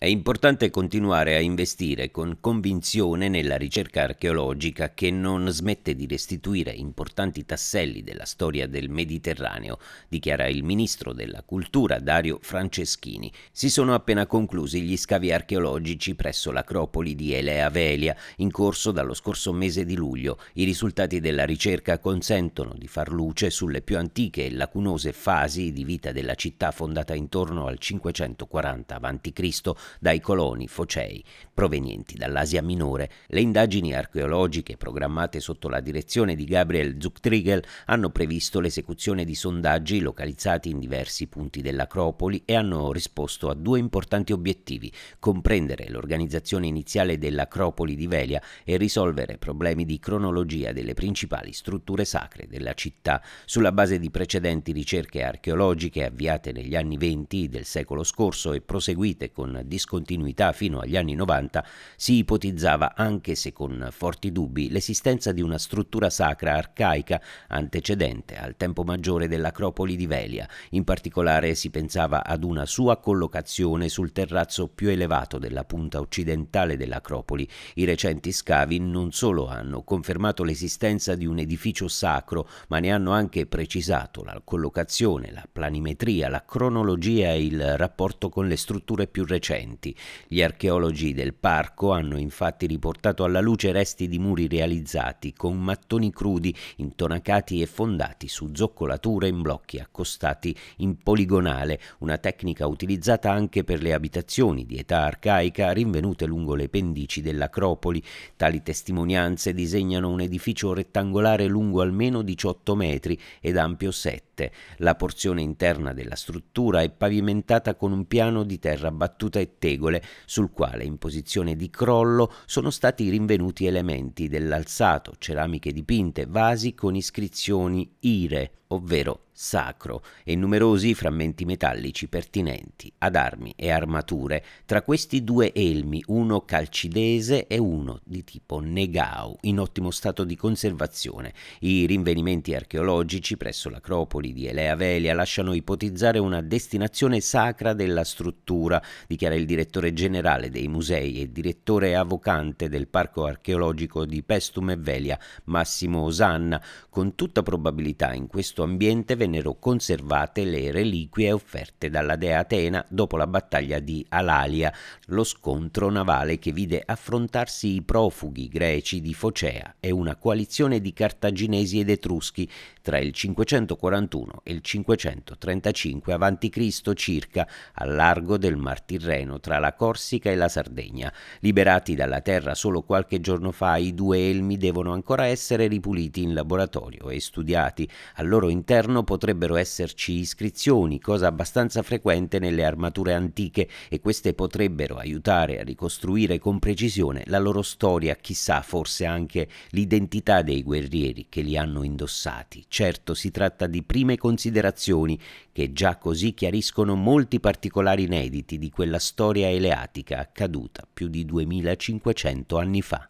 È importante continuare a investire con convinzione nella ricerca archeologica che non smette di restituire importanti tasselli della storia del Mediterraneo, dichiara il ministro della Cultura Dario Franceschini. Si sono appena conclusi gli scavi archeologici presso l'acropoli di Elea Velia, in corso dallo scorso mese di luglio. I risultati della ricerca consentono di far luce sulle più antiche e lacunose fasi di vita della città fondata intorno al 540 a.C dai coloni focei provenienti dall'Asia Minore. Le indagini archeologiche programmate sotto la direzione di Gabriel Zuchtriegel hanno previsto l'esecuzione di sondaggi localizzati in diversi punti dell'Acropoli e hanno risposto a due importanti obiettivi, comprendere l'organizzazione iniziale dell'Acropoli di Velia e risolvere problemi di cronologia delle principali strutture sacre della città. Sulla base di precedenti ricerche archeologiche avviate negli anni 20 del secolo scorso e proseguite con discussioni discontinuità fino agli anni 90, si ipotizzava, anche se con forti dubbi, l'esistenza di una struttura sacra arcaica antecedente al tempo maggiore dell'Acropoli di Velia. In particolare si pensava ad una sua collocazione sul terrazzo più elevato della punta occidentale dell'Acropoli. I recenti scavi non solo hanno confermato l'esistenza di un edificio sacro, ma ne hanno anche precisato la collocazione, la planimetria, la cronologia e il rapporto con le strutture più recenti recenti. Gli archeologi del parco hanno infatti riportato alla luce resti di muri realizzati con mattoni crudi, intonacati e fondati su zoccolature in blocchi accostati in poligonale, una tecnica utilizzata anche per le abitazioni di età arcaica rinvenute lungo le pendici dell'acropoli. Tali testimonianze disegnano un edificio rettangolare lungo almeno 18 metri ed ampio 7 piante. La porzione interna della struttura è pavimentata con un piano di terra battuta e tegole, sul quale in posizione di crollo sono stati rinvenuti elementi dell'alzato, ceramiche dipinte, vasi con iscrizioni ire ovvero sacro, e numerosi frammenti metallici pertinenti ad armi e armature, tra questi due elmi, uno calcidese e uno di tipo negau, in ottimo stato di conservazione. I rinvenimenti archeologici presso l'acropoli di Elea Velia lasciano ipotizzare una destinazione sacra della struttura, dichiara il direttore generale dei musei e direttore avvocante del parco archeologico di Pestum e Velia, Massimo Osanna, con tutta probabilità in questo questo ambiente vennero conservate le reliquie offerte dalla dea Atena dopo la battaglia di Alalia, lo scontro navale che vide affrontarsi i profughi greci di Focea e una coalizione di cartaginesi ed etruschi tra il 541 e il 535 a.C. circa, al largo del Mar Tirreno tra la Corsica e la Sardegna. Liberati dalla terra solo qualche giorno fa, i due elmi devono ancora essere ripuliti in laboratorio e studiati. Al loro loro interno potrebbero esserci iscrizioni, cosa abbastanza frequente nelle armature antiche, e queste potrebbero aiutare a ricostruire con precisione la loro storia, chissà forse anche l'identità dei guerrieri che li hanno indossati. Certo, si tratta di prime considerazioni che già così chiariscono molti particolari inediti di quella storia eleatica accaduta più di 2500 anni fa.